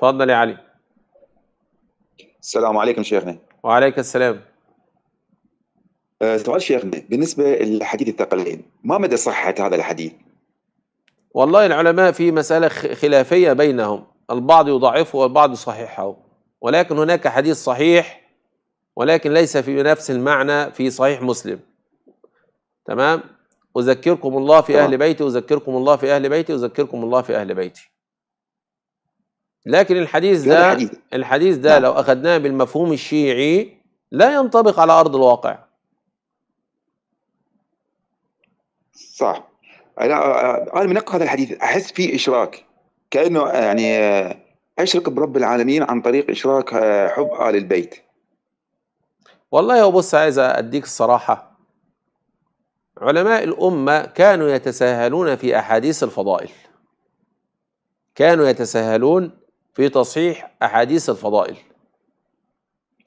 تفضل يا علي السلام عليكم شيخنا وعليك السلام أه، سؤال شيخنا بالنسبة لحديث الثقلين ما مدى صحة هذا الحديث والله العلماء في مسألة خلافية بينهم البعض يضعفه والبعض يصححه ولكن هناك حديث صحيح ولكن ليس في نفس المعنى في صحيح مسلم تمام أذكركم الله في أهل بيتي أذكركم الله في أهل بيتي أذكركم الله في أهل بيتي لكن الحديث ده الحديث, الحديث ده نعم. لو أخذناه بالمفهوم الشيعي لا ينطبق على أرض الواقع صح أنا أنا من هذا الحديث أحس فيه إشراك كأنه يعني آه، أشرك برب العالمين عن طريق إشراك آه، حب آل البيت والله يا بص عايز أديك الصراحة علماء الأمة كانوا يتساهلون في أحاديث الفضائل كانوا يتساهلون في تصحيح أحاديث الفضائل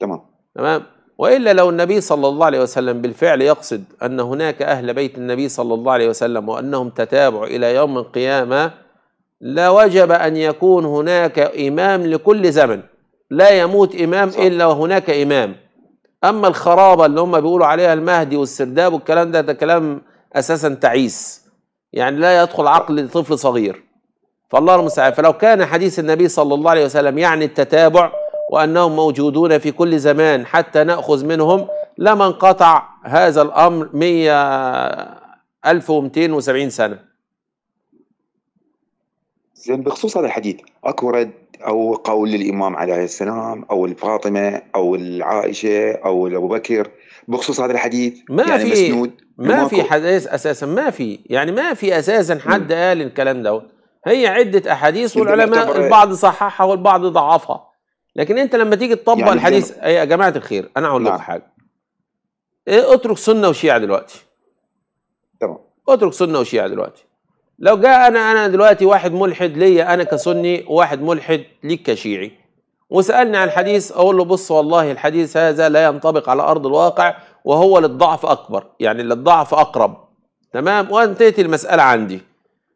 تمام تمام وإلا لو النبي صلى الله عليه وسلم بالفعل يقصد أن هناك أهل بيت النبي صلى الله عليه وسلم وأنهم تتابعوا إلى يوم القيامة لا وجب أن يكون هناك إمام لكل زمن لا يموت إمام صح. إلا وهناك إمام أما الخرابة اللي هم بيقولوا عليها المهدي والسرداب والكلام ده ده كلام أساسا تعيس يعني لا يدخل عقل طفل صغير فالله المستعان فلو كان حديث النبي صلى الله عليه وسلم يعني التتابع وأنهم موجودون في كل زمان حتى نأخذ منهم لما انقطع هذا الأمر 100 1270 سنة زين بخصوص هذا الحديث اكو رد او قول للامام عليه السلام او الفاطمه او العائشه او ابو بكر بخصوص هذا الحديث ما يعني في مسنود ما في حديث اساسا ما في يعني ما في اساسا حد قال الكلام دوت هي عدة أحاديث والعلماء البعض صححها والبعض ضعفها لكن أنت لما تيجي تطبق يعني الحديث يا جماعة الخير أنا أقول لكم نعم. حاجة إيه اترك سنة وشيعة دلوقتي تمام اترك سنة وشيعة دلوقتي لو جاء أنا أنا دلوقتي واحد ملحد ليا أنا كسني وواحد ملحد ليك كشيعي وسألني عن الحديث أقول له بص والله الحديث هذا لا ينطبق على أرض الواقع وهو للضعف أكبر يعني للضعف أقرب تمام وانتهت المسألة عندي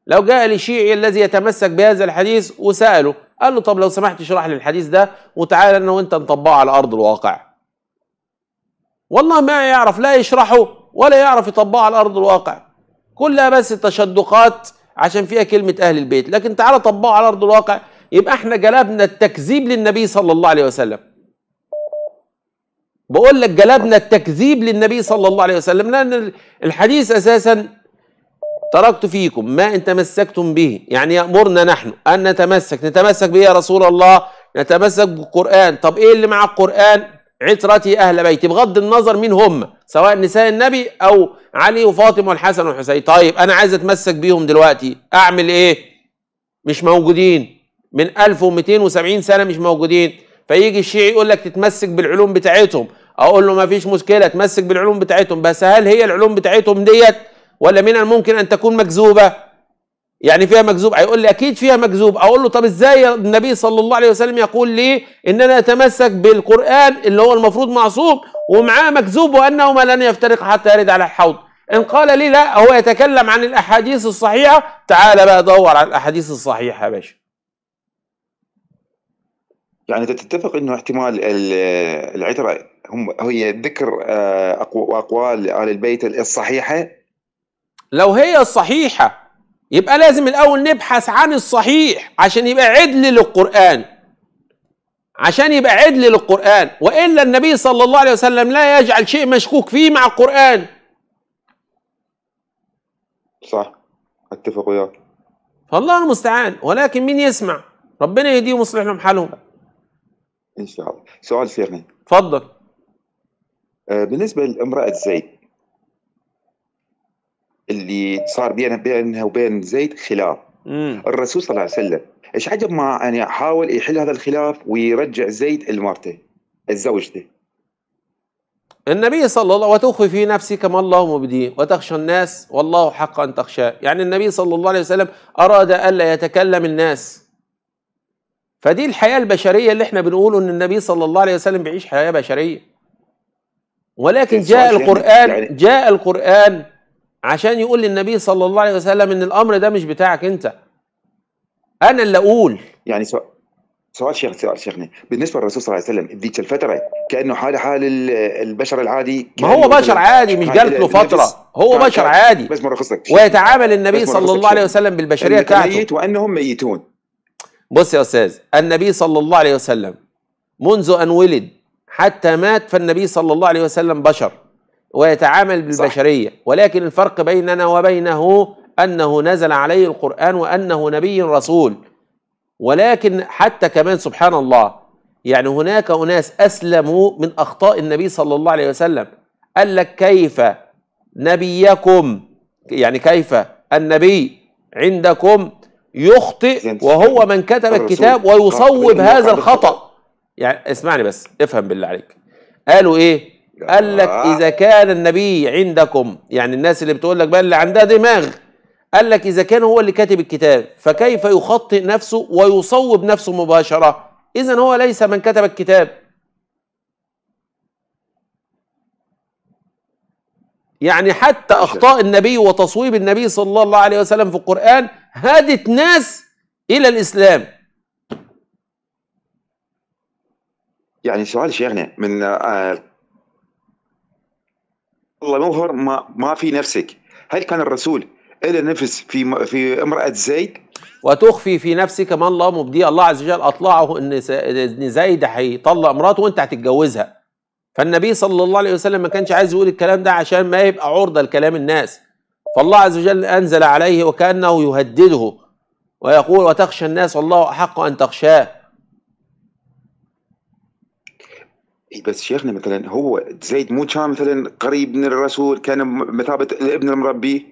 لو جاء لشيعي الذي يتمسك بهذا الحديث وسأله قال له طب لو سمحت اشرح لي الحديث ده وتعالى انا وانت نطبقه على ارض الواقع والله ما يعرف لا يشرحه ولا يعرف يطبقه على ارض الواقع كلها بس تشدقات عشان فيها كلمه اهل البيت لكن تعالى طبقه على ارض الواقع يبقى احنا جلبنا التكذيب للنبي صلى الله عليه وسلم بقول لك جلبنا التكذيب للنبي صلى الله عليه وسلم لان الحديث اساسا تركت فيكم ما إن تمسكتم به يعني يأمرنا نحن أن نتمسك نتمسك به يا رسول الله نتمسك بالقرآن طب إيه اللي مع القرآن عترتي أهل بيتي بغض النظر مين هم سواء نساء النبي أو علي وفاطمة والحسن والحسين طيب أنا عايز أتمسك بيهم دلوقتي أعمل إيه مش موجودين من 1270 سنة مش موجودين فيجي الشيعي يقول لك تتمسك بالعلوم بتاعتهم اقول له ما فيش مشكله تمسك بالعلوم بتاعتهم بس هل هي العلوم بتاعتهم ديت ولا من الممكن ان تكون مكذوبه يعني فيها مكذوب هيقول لي اكيد فيها مكذوب اقول له طب ازاي النبي صلى الله عليه وسلم يقول لي ان انا اتمسك بالقران اللي هو المفروض معصوم ومعاه مكذوب وانهما لن يفترق حتى يرد على الحوض ان قال لي لا هو يتكلم عن الاحاديث الصحيحه تعال بقى دور على الاحاديث الصحيحه يا باشا يعني تتفق انه احتمال العتره هم هي ذكر آه، اقوال ال البيت الصحيحه لو هي الصحيحة يبقى لازم الأول نبحث عن الصحيح عشان يبقى عدل للقرآن عشان يبقى عدل للقرآن وإلا النبي صلى الله عليه وسلم لا يجعل شيء مشكوك فيه مع القرآن صح أتفق وياك فالله المستعان ولكن مين يسمع ربنا يهديهم ويصلح لهم حالهم ان شاء الله سؤال شيخنا تفضل آه، بالنسبه لامراه زيد اللي صار بينها وبين زيد خلاف الرسول صلى الله عليه وسلم ايش عجب ما يعني حاول يحل هذا الخلاف ويرجع زيد لمرته زوجته النبي صلى الله عليه وسلم وتخفي في نفسك ما الله مبديه وتخشى الناس والله حق ان تخشاه يعني النبي صلى الله عليه وسلم اراد الا يتكلم الناس فدي الحياه البشريه اللي احنا بنقوله ان النبي صلى الله عليه وسلم بيعيش حياه بشريه ولكن إيه، يعني يعني جاء القران جاء القران عشان يقول للنبي صلى الله عليه وسلم ان الامر ده مش بتاعك انت انا اللي اقول يعني سؤال سؤال شيخ سؤال شيخنا بالنسبه للرسول صلى الله عليه وسلم ذيك الفتره كانه حال حال البشر العادي ما هو بشر عادي مش جالت له فتره هو آه، بشر عادي بس مرخصك ويتعامل النبي صلى الله عليه وسلم بالبشريه بتاعته ميت وانهم ميتون بص يا استاذ النبي صلى الله عليه وسلم منذ ان ولد حتى مات فالنبي صلى الله عليه وسلم بشر ويتعامل بالبشرية صح. ولكن الفرق بيننا وبينه أنه نزل عليه القرآن وأنه نبي رسول ولكن حتى كمان سبحان الله يعني هناك أناس أسلموا من أخطاء النبي صلى الله عليه وسلم قال لك كيف نبيكم يعني كيف النبي عندكم يخطئ وهو من كتب الكتاب ويصوب هذا الخطأ يعني اسمعني بس افهم بالله عليك قالوا ايه قال لك آه. اذا كان النبي عندكم يعني الناس اللي بتقول لك بقى اللي عندها دماغ قال لك اذا كان هو اللي كاتب الكتاب فكيف يخطئ نفسه ويصوب نفسه مباشره اذا هو ليس من كتب الكتاب يعني حتى اخطاء النبي وتصويب النبي صلى الله عليه وسلم في القران هادت ناس الى الاسلام يعني سؤال شيخنا من آه، الله مظهر ما ما في نفسك هل كان الرسول إلى نفس في في امرأة زيد وتخفي في نفسك ما الله مبدي الله عز وجل أطلعه إن زيد هيطلق مراته وأنت هتتجوزها فالنبي صلى الله عليه وسلم ما كانش عايز يقول الكلام ده عشان ما يبقى عرضة لكلام الناس فالله عز وجل أنزل عليه وكأنه يهدده ويقول وتخشى الناس والله أحق أن تخشاه إيه، بس شيخنا مثلا هو زيد مو كان مثلا قريب من الرسول كان مثابه الابن المربي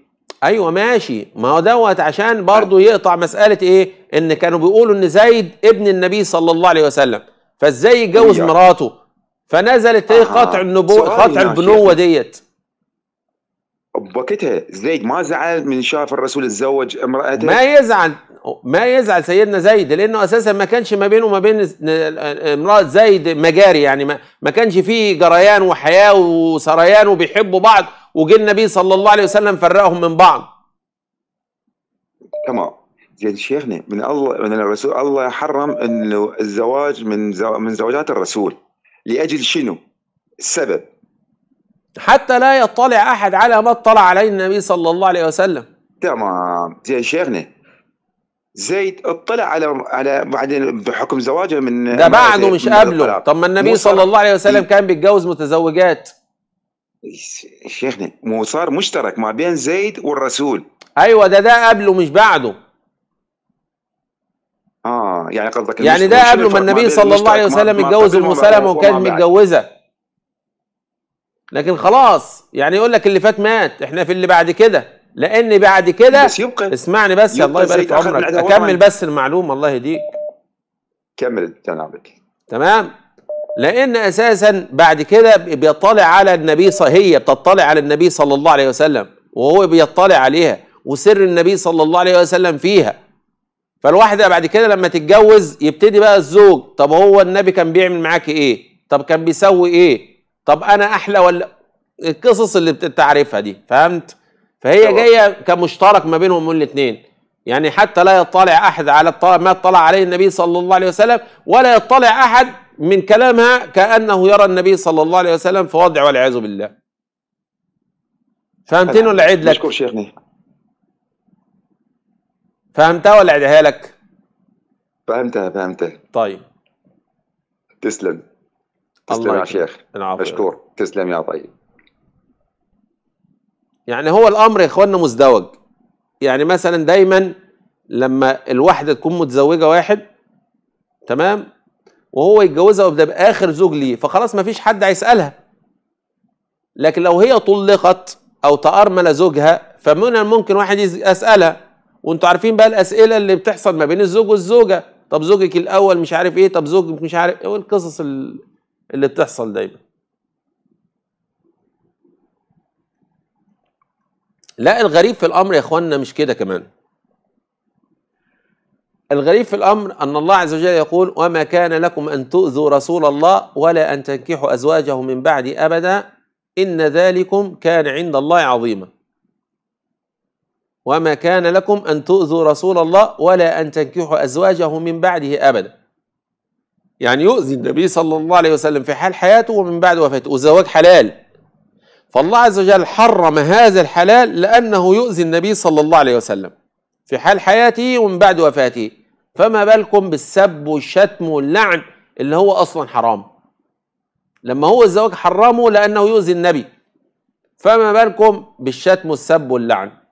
ايوه ماشي ما هو دوت عشان برضه يقطع مساله ايه ان كانوا بيقولوا ان زيد ابن النبي صلى الله عليه وسلم فازاي يتجوز أيوة. مراته فنزلت ايه آه، قطع النبوه قطع البنوه ديت بوقتها زيد ما زعل من شاف الرسول اتزوج امرأته ما يزعل ما يزعل سيدنا زيد لانه اساسا ما كانش ما بينه وما بين امراه زيد مجاري يعني ما, ما كانش فيه جريان وحياه وسريان وبيحبوا بعض وجه النبي صلى الله عليه وسلم فرقهم من بعض تمام زين شيخنا من الله من الرسول الله حرم انه الزواج من زو من زوجات الرسول لاجل شنو؟ السبب حتى لا يطلع احد على ما اطلع عليه النبي صلى الله عليه وسلم تمام زين شيخنا زيد اطلع على على بعد بحكم زواجه من ده بعده مش قبله طب ما النبي صلى الله عليه وسلم إيه. كان بيتجوز متزوجات شيخنا مو صار مشترك ما بين زيد والرسول ايوه ده ده قبله مش بعده اه يعني قصدك يعني ده قبله ما النبي صلى الله عليه وسلم اتجوز ام وكانت متجوزه لكن خلاص يعني يقول لك اللي فات مات احنا في اللي بعد كده لان بعد كده بس يبقى اسمعني بس يبقى الله يبارك في عمرك اكمل بس المعلومه الله يهديك كمل تنعمك تمام لان اساسا بعد كده بيطلع على النبي هي بتطلع على النبي صلى الله عليه وسلم وهو بيطلع عليها وسر النبي صلى الله عليه وسلم فيها فالواحده بعد كده لما تتجوز يبتدي بقى الزوج طب هو النبي كان بيعمل معاك ايه طب كان بيسوي ايه طب انا احلى ولا القصص اللي بتعرفها دي فهمت فهي جايه كمشترك ما بينهم الاثنين يعني حتى لا يطلع احد على ما اطلع عليه النبي صلى الله عليه وسلم ولا يطلع احد من كلامها كانه يرى النبي صلى الله عليه وسلم في وضع والعياذ بالله فهمتني ولا عيد لك مشكور شيخنا فهمتها ولا عيدها لك فهمتها فهمتها طيب تسلم تسلم يا شيخ مشكور تسلم يا طيب يعني هو الامر يا اخواننا مزدوج يعني مثلا دايما لما الواحده تكون متزوجه واحد تمام وهو يتجوزها ويبدا باخر زوج ليه فخلاص ما فيش حد هيسالها لكن لو هي طلقت او تارمل زوجها فمن الممكن واحد يسالها وانتوا عارفين بقى الاسئله اللي بتحصل ما بين الزوج والزوجه طب زوجك الاول مش عارف ايه طب زوجك مش عارف ايه والقصص اللي بتحصل دايما لا الغريب في الامر يا اخواننا مش كده كمان الغريب في الامر ان الله عز وجل يقول وما كان لكم ان تؤذوا رسول الله ولا ان تنكحوا ازواجه من بعد ابدا ان ذلكم كان عند الله عظيما وما كان لكم ان تؤذوا رسول الله ولا ان تنكحوا ازواجه من بعده ابدا يعني يؤذي النبي صلى الله عليه وسلم في حال حياته ومن بعد وفاته الزواج حلال فالله عز وجل حرم هذا الحلال لأنه يؤذي النبي صلى الله عليه وسلم في حال حياته ومن بعد وفاته فما بالكم بالسب والشتم واللعن اللي هو أصلا حرام لما هو الزواج حرمه لأنه يؤذي النبي فما بالكم بالشتم والسب واللعن